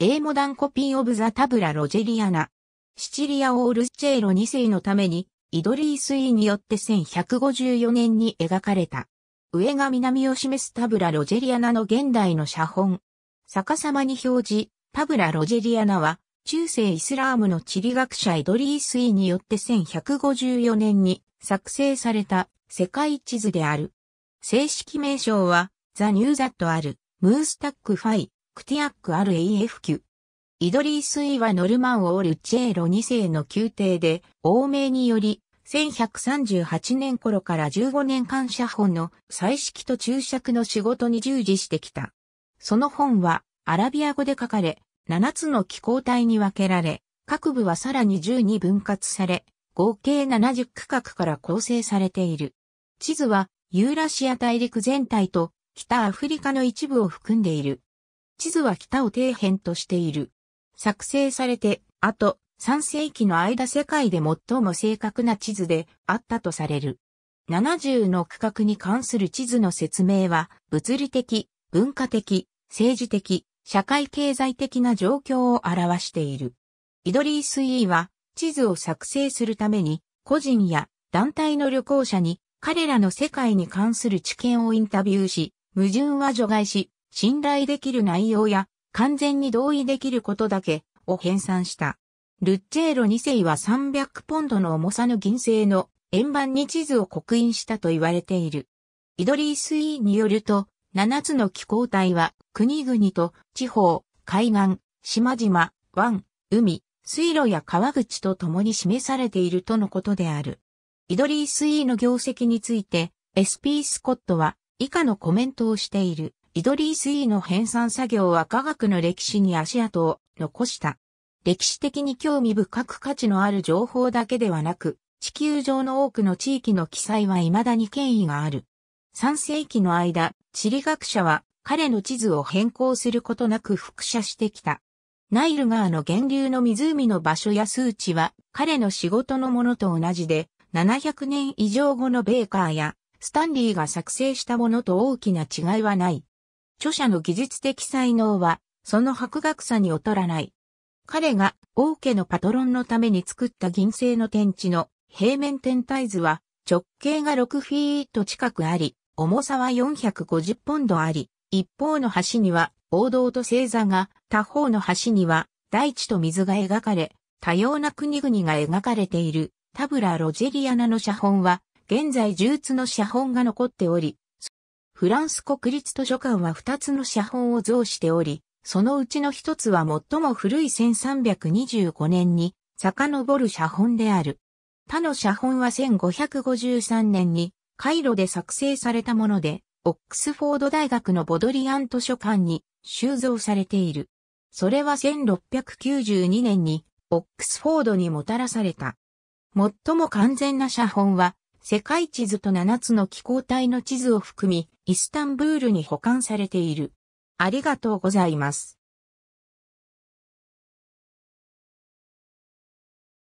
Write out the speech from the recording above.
A モダンコピーオブザタブラ・ロジェリアナ。シチリアオールチェーロ2世のために、イドリース・イによって1154年に描かれた。上が南を示すタブラ・ロジェリアナの現代の写本。逆さまに表示、タブラ・ロジェリアナは、中世イスラームの地理学者イドリース・イによって1154年に作成された世界地図である。正式名称は、ザ・ニューザットある、ムースタック・ファイ、クティアックる a f 級。イドリース・イはノルマン・オール・チェーロ2世の宮廷で、欧米により、1138年頃から15年間写本の彩色と注釈の仕事に従事してきた。その本はアラビア語で書かれ、7つの気候体に分けられ、各部はさらに10に分割され、合計70区画から構成されている。地図はユーラシア大陸全体と北アフリカの一部を含んでいる。地図は北を底辺としている。作成されて、あと3世紀の間世界で最も正確な地図であったとされる。70の区画に関する地図の説明は、物理的、文化的、政治的、社会経済的な状況を表している。イドリース・イーは、地図を作成するために、個人や団体の旅行者に、彼らの世界に関する知見をインタビューし、矛盾は除外し、信頼できる内容や完全に同意できることだけを編纂した。ルッチェーロ2世は300ポンドの重さの銀製の円盤に地図を刻印したと言われている。イドリース・イーによると、7つの気候帯は国々と地方、海岸、島々、湾、海、水路や川口と共に示されているとのことである。イドリース・イーの業績について、SP スコットは以下のコメントをしている。イドリース E の編纂作業は科学の歴史に足跡を残した。歴史的に興味深く価値のある情報だけではなく、地球上の多くの地域の記載は未だに権威がある。3世紀の間、地理学者は彼の地図を変更することなく複写してきた。ナイル川の源流の湖の場所や数値は彼の仕事のものと同じで、700年以上後のベーカーやスタンリーが作成したものと大きな違いはない。著者の技術的才能は、その博学さに劣らない。彼が王家のパトロンのために作った銀製の天地の平面天体図は直径が6フィート近くあり、重さは450ポンドあり、一方の端には王道と星座が、他方の端には大地と水が描かれ、多様な国々が描かれているタブラ・ロジェリアナの写本は、現在呪術の写本が残っており、フランス国立図書館は2つの写本を像しており、そのうちの一つは最も古い1325年に遡る写本である。他の写本は1553年にカイロで作成されたもので、オックスフォード大学のボドリアン図書館に収蔵されている。それは1692年にオックスフォードにもたらされた。最も完全な写本は世界地図と7つの気候帯の地図を含み、イスタンブールに保管されている。ありがとうございます。